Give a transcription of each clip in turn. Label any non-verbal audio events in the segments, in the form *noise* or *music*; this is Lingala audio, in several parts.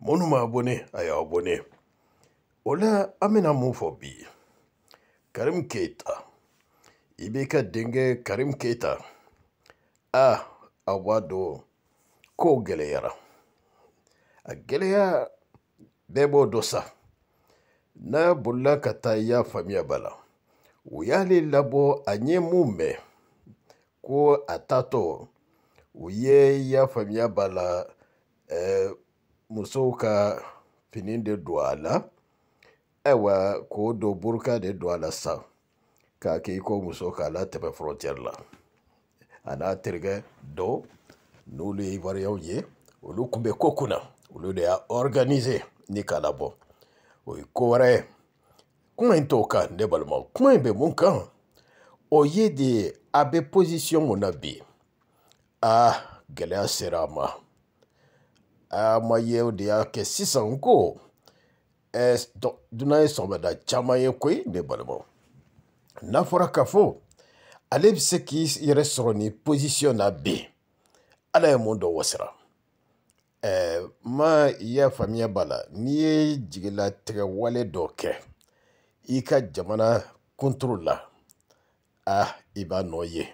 minnu ma abonné a y'aw abonné o la an bɛna mun fɔ bi karim keita i b'i ka denkɛ karim keita a aw b'a dɔn kow gɛlɛyara a gɛlɛya bɛɛ b'o dɔ sa n'a bolila ka taa i y'a faamuya b'a la u y'ale labɔ a ɲɛ mun mɛn ko a taatɔ u ye i y'a faamuya b'a la ɛɛ. Eh, musow ka fini de don a la ayiwa k'o don buruka de don a la sisan k'a kɛ i ko muso k'a la tɛmɛ fɔrɔtiyɛri la a n'a terikɛ dɔ n'olu ye ivoiriyɛnw ye olu tun bɛ ko kunna olu de y'a organise ni k'a labɔ o ye ko wɛrɛ ye kuma in t'o kan ne balima kuma in bɛ mun kan o ye de a bɛ posisiyɔn mun na bi aa gɛlɛya sera a ma ama ye de y'a kɛ sisan ko dunan ye sɔgɔmada caman ye koyi ne balimaw n'a fɔra ka fɔ ale bɛ se k'i yɛrɛ sɔrɔ nin posisiyɔn na bi ala ye mun dɔ wasira ɛɛ ma i y'a faamuya b'a la n'i ye jigilatigɛ wale dɔ kɛ i ka jamana kuntoro la ah i b'a nɔ ye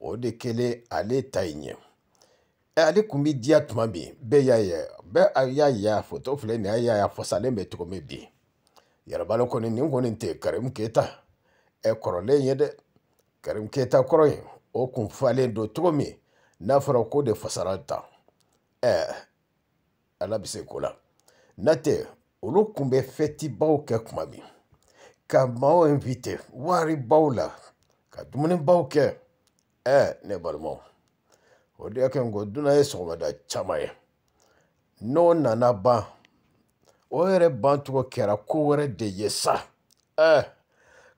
o de kɛlen ale ta ye ɲɛ Eh, ale tun bɛ diya tuma min bɛɛ y'a ye bɛɛ y'a ye a fɔ tɔ filɛ nin y'a ye a fasalen bɛ cogo min bi yɛrɛbalo kɔni nin kɔni tɛ karimu keyita ɛ kɔrɔlen ye dɛ karimu keyita kɔrɔ in o kun falen don cogo min n'a fɔra ko de fasara tan ɛ ala bɛ se ko la n'a tɛ olu tun bɛ fɛtibaw kɛ kuma min ka maaw invite waribaw la ka dumunibaw kɛ ɛ ne balimaw. o de y'a kɛ nkɔ dunan ye sɔgɔmada caman ye n'o nana ban o yɛrɛ bancogo kɛra ko wɛrɛ de ye sa ɛɛ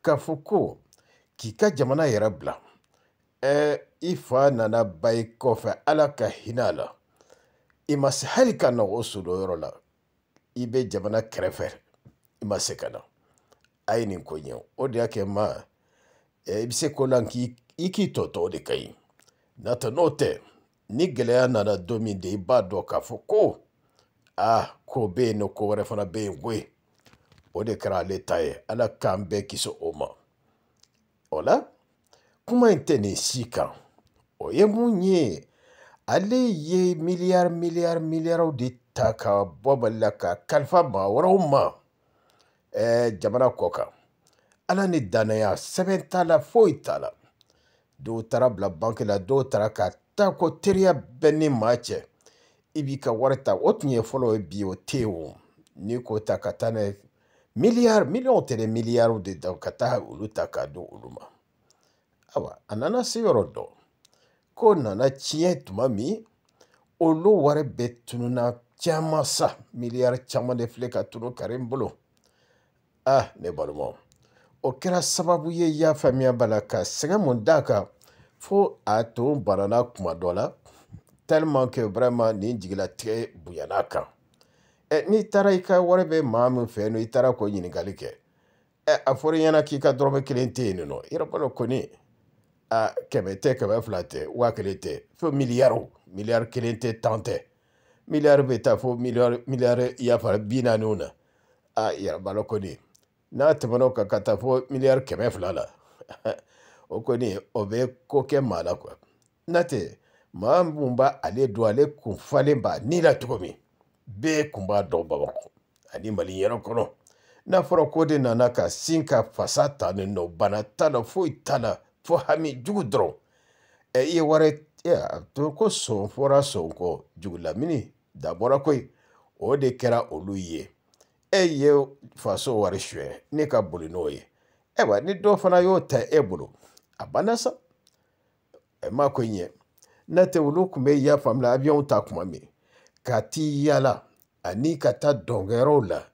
k'a fɔ ko k'i ka jamana yɛrɛ bila ɛɛ i fa nana ba i kɔfɛ ala ka hinɛ a la i ma se hali ka na o sodoyɔrɔ la i bɛ jamana kɛrɛfɛ i ma se ka na a ye nin ko ɲɛ o de y'a kɛ ma i bɛ se ko la k'i k'i tɔ tɔ de ka ɲi n'o tɛ n'o tɛ ni gɛlɛya nana don min de i b'a dɔn k'a fɔ ko aa ah, ko bɛ yen nɔ ko wɛrɛ fana bɛ yen koyi o de kɛra ale ta ye ala k'an bɛɛ kisi o ma o la kuma in tɛ nin si kan o ye mun ye ale ye miliyari miliyari miliyariw de ta ka bɔ mali la ka kalifa maa wɛrɛw ma ɛɛ jamana kɔ kan ala ni dannaya sɛbɛn t'a la foyi t'a la dɔw taara bila banki la dɔw taara ka taa ko teriya bɛɛ ni maa cɛ i b'i ka wari ta o tun ye fɔlɔ ye bi o tɛ o n'i ko ta ka taa n'a ye miliyari miliyɔnw tɛ dɛ miliyariw de ta ka taa olu ta k'a di olu ma ayiwa a nana se yɔrɔ dɔ ko nana tiɲɛ tuma min olu wari bɛɛ tununa caman sa miliyari caman de filɛ ka tunu kari n bolo ah ne balimaw o kɛra sababu ye i y'a faamuya b'a la ka sɛgɛn mun d'a kan fo a to n banana kuma dɔ la tellement que vraiment nin jigilatigɛ bonyana kan ɛ n'i taara i ka wari bɛ maa min fɛ yen nɔ i taara k'o ɲininkali kɛ ɛ a fɔra i ɲɛna k'i ka dɔrɔmɛ kelen tɛ yen nɔ i yɛrɛ b'a dɔn kɔni a kɛmɛ tɛ kɛmɛ fila tɛ waa kelen tɛ fo miliyari miliyari kelen tɛ tan tɛ miliyari bɛ taa fo miliyari miliyari yafa bi naaniw na a yɛrɛ b'a dɔn kɔni n'a tɛmɛn'o kan ka taa fo miliyari kɛmɛ fila la *laughs* o kɔni o bɛ ko kɛ maa la kuwa n'a tɛ maa mun b'a ale dɔn ale kun falen b'a ni la cogo min bɛɛ kun b'a dɔn bamakɔ ani mali yɛrɛ kɔnɔ n'a fɔra ko de nana ka sin ka fasa ta nin nɔ bana t'a la foyi t'a la fo hami jugu dɔrɔn ɛ e i ye wari a to ko sɔn fɔra sɔn kɔ jugulamini dabɔra koyi o de kɛra olu ye e ye faso wari suɲɛ ne ka boli n'o ye ayiwa ni dɔ fana y'o ta e bolo a banna sa e ma ko ɲɛ n'a tɛ olu tun bɛ yafa min ta kuma min ka t'i yaala ani ka taa dɔnkɛyɔrɔw la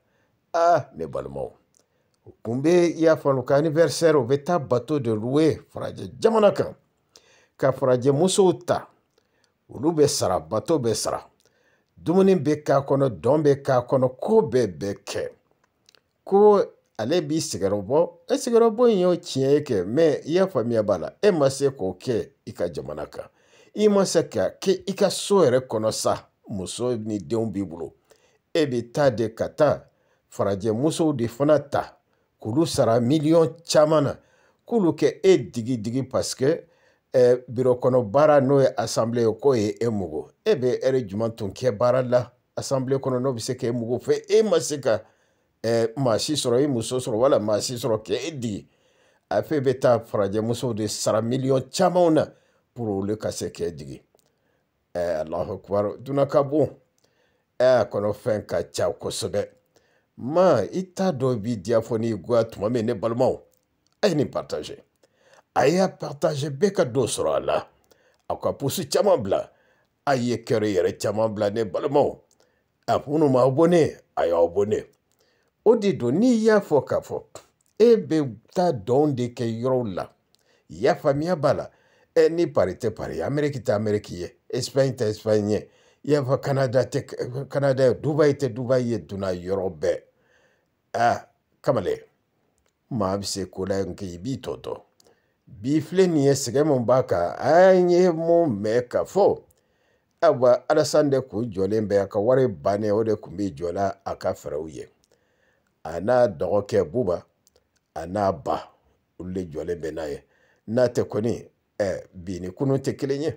ah ne balimaw u tun bɛ yafa u ka anniversaire u bɛ taa bateau de louer farajɛ jamana kan ka farajɛ musow ta olu bɛ sara bato bɛ sara dumuni bɛ k'a kɔnɔ dɔn bɛ k'a kɔnɔ ko bɛɛ bɛ kɛ ko ale b'i sigiyɔrɔ bɔ e sigiyɔrɔ bɔ in y'o tiɲɛ ye kɛ mɛ i y'a faamuya b'a la e ma se k'o kɛ i ka jamana kan i ma se ka kɛ i ka so yɛrɛ kɔnɔ sa muso ni denw b'i bolo e bɛ taa de ka taa farajɛ musow de fana ta k'olu sara miliyɔn caman na k'olu kɛ e digi digi paseke eh, biro kɔnɔ baara n'o ye asanbile ye k'o ye e mugu e bɛ ɛri jumɛn tun kɛ baara la asanbile kɔnɔ n'o bɛ se k'e mugu fɛ e ma se ka eh, maa si sɔrɔ i muso sɔrɔ wala maa si sɔrɔ k'e digi a fɛ bɛ taa farajɛmusow de sara miliyɔn camanw na pour olu ka se k'e digi eh, alahu akubaru dunan ka bon eh, a kɔnɔ fɛn ka ca kosɛbɛ ma i t'a dɔn i b'i diya fɔ n'i goya tuma min ne balimaw a ye nin partage a y'a partage bɛɛ ka don sɔrɔ a la a ka pusi caman bila a ye kɛra yɛrɛ caman bila ne balimaw a minnu m'aw bɔnɛ a y'aw bɔnɛ o de don n'i y'a fɔ k'a fɔ e bɛ taa dɔn de kɛ yɔrɔw la i y'a faamuya b'a la ɛ ni pari tɛ pari amɛriki tɛ amɛriki ye espagne tɛ espagne ye i y'a fɔ kanada tɛ kanada ye dubayi tɛ dubayi ye dunan yɔrɔ bɛɛ aa ah, kamalen maa bɛ se ko la k'i b'i tɔtɔ bi filɛ nin ye sɛgɛn min b'a kan an ye mun mɛn ka fɔ ayiwa alasan de kun jɔlen bɛ a ka wari bannen o de kun bɛ jɔ la a ka fɛɛrɛw ye a n'a dɔgɔkɛ buba a n'a ba olu de jɔlen bɛ n'a ye n'a tɛ kɔni ɛ e, bi ni kunun tɛ kelen ye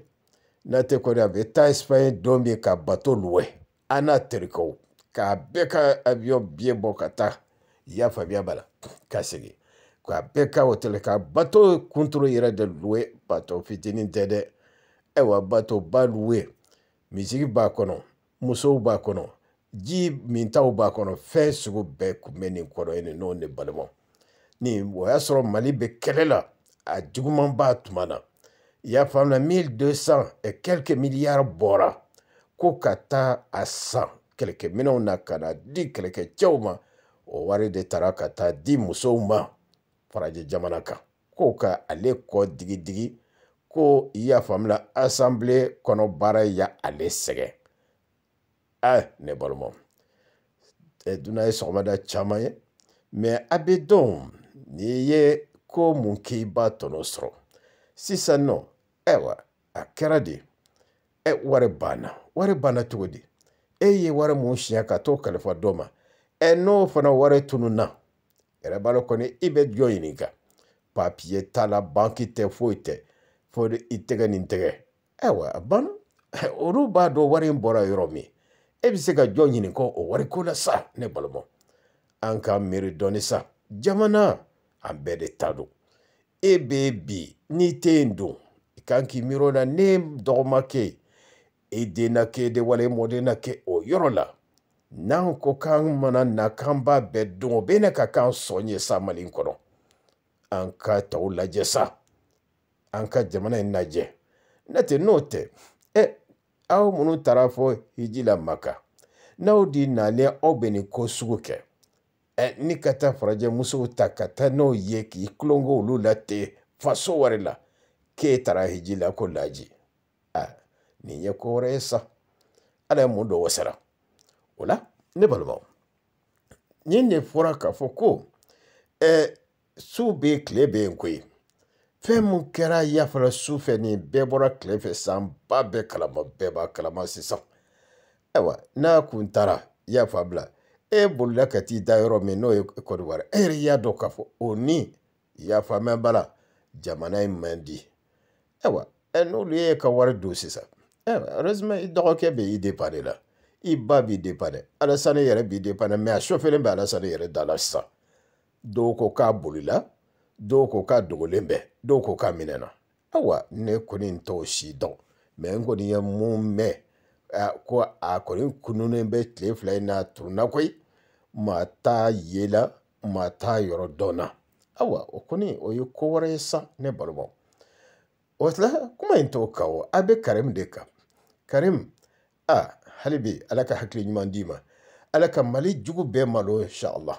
n'a tɛ kɔni a bɛ taa espagne don min ka bato luwɛ a n'a terikɛw k'a bɛɛ ka avion biye bɔ ka taa i y'a faamuya b'a la ka segin k'a bɛɛ ka hotɛli ka bato kuntoro yɛrɛ de luwe bato fitinin tɛ dɛ ayiwa bato ba luwe misiri b'a kɔnɔ musow b'a kɔnɔ ji mintaw b'a kɔnɔ fɛn sugu bɛɛ kun bɛ nin kɔnɔ ye nin n'o ni balimaw ni o y'a sɔrɔ mali bɛ kɛlɛ la a juguman b'a tuma na i y'a faamuya mille deux cent et quelque milliards bɔra ko ka taa a san kɛlɛkɛminɛw na ka na di kɛlɛkɛcɛw ma o wari de taara ka taa di musow ma farajɛ jamana kan ko ka ale kɔ digidigi ko i y'a faamula asanbile kɔnɔ baara ya ale sɛgɛn a ne balimaw dunan ye sɔgɔmada caman ye mɛ a bɛ dɔn n'i ye ko mun k'i b'a tɔnɔ sɔrɔ sisan nɔ ayiwa a kɛra de ɛ wari banna wari banna cogo di e ye wari mun siɲɛ ka t'o kalifa dɔ ma ɛ n'o fana wari tununna yɛrɛ b'a dɔn kɔni i bɛ jɔn ɲininka papiye t'a la banki tɛ foyi tɛ fo i tɛgɛ nin tɛgɛ ayiwa a banna eh, olu b'a dɔn wari in bɔra yɔrɔ min e bɛ se ka jɔn ɲininka o wari ko la sa ne balima an k'an miiri dɔɔni sa jamana an bɛɛ de ta don e bɛ bi n'i tɛ yen don i kan k'i miiri o la ne dɔgɔmakɛ e den na k'e de wale e mɔden na kɛ o yɔrɔ la n'an ko k'an mana na k'an b'a bɛɛ dun o bɛ ne ka k'an sɔn ye sa mali kɔnɔ an ka tɔw lajɛ sa an ka jamana in lajɛ n'o tɛ n'o tɛ e, ɛ aw minnu taara fɔ hiji la maka n'aw de nalen aw bɛ nin ko sugu kɛ ɛ ni ka taa farajɛ musow ta ka taa n'o ye k'i tulonko olu la ten faso wɛrɛ la k'e taara hiji la ko laji a nin ye ko wɛrɛ ye sa ala ye mun dɔ wasara o la ne balimaw nin de fɔra k'a fɔ ko ɛ su bɛ yen tile bɛ yen koyi fɛn mun kɛra yafara su fɛ nin bɛɛ bɔra tile fɛ san ba bɛɛ kalama bɛɛ b'a kalama sisan ayiwa n'a kun taara i y'a fa bila e bolila ka t'i da yɔrɔ min n'o ye kɔdiwari e yɛrɛ y'a dɔn k'a fɔ o ni yafa mɛn b'a la jamana in man di ayiwa n'olu ye ka wari don sisan heureusement i dɔgɔkɛ bɛ i dépend de la i ba b'i depan dɛ alasani yɛrɛ b'i depan dɛ mɛ a sɔfɛlen bɛ alasani yɛrɛ da la sisan dɔw ko k'a bolila dɔw ko k'a dogolen bɛ dɔw ko k'a minɛna ayiwa ne kɔni t'o si dɔn mɛ n kɔni ye mun mɛn ko a kɔni kununen bɛ tile fila in na turunna koyi maa t'a ye la maa t'a yɔrɔ dɔn na ayiwa o kɔni o ye ko wɛrɛ ye sa ne balimaw o tila kuma in t'o kan o a bɛ karimu de kan karimu a. Ah, hali bi ala ka hakili ɲuman d'i ma ala ka mali jugu bɛɛ malo insha allah